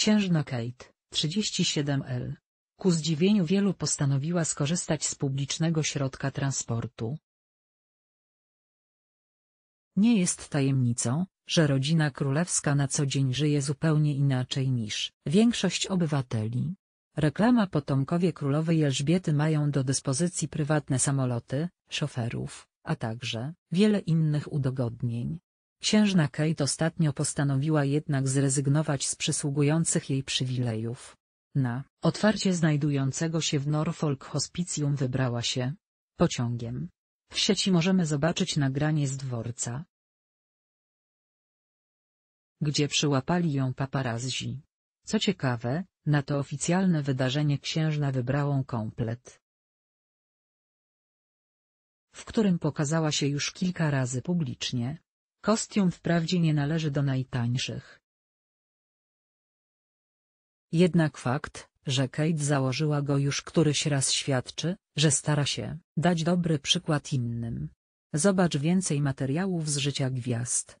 Księżna Kate, 37L. Ku zdziwieniu wielu postanowiła skorzystać z publicznego środka transportu. Nie jest tajemnicą, że rodzina królewska na co dzień żyje zupełnie inaczej niż większość obywateli. Reklama potomkowie królowej Elżbiety mają do dyspozycji prywatne samoloty, szoferów, a także wiele innych udogodnień, Księżna Kate ostatnio postanowiła jednak zrezygnować z przysługujących jej przywilejów. Na otwarcie znajdującego się w Norfolk Hospicjum wybrała się pociągiem. W sieci możemy zobaczyć nagranie z dworca, gdzie przyłapali ją paparazzi. Co ciekawe, na to oficjalne wydarzenie księżna wybrała komplet, w którym pokazała się już kilka razy publicznie. Kostium wprawdzie nie należy do najtańszych. Jednak fakt, że Kate założyła go już któryś raz świadczy, że stara się dać dobry przykład innym. Zobacz więcej materiałów z życia gwiazd.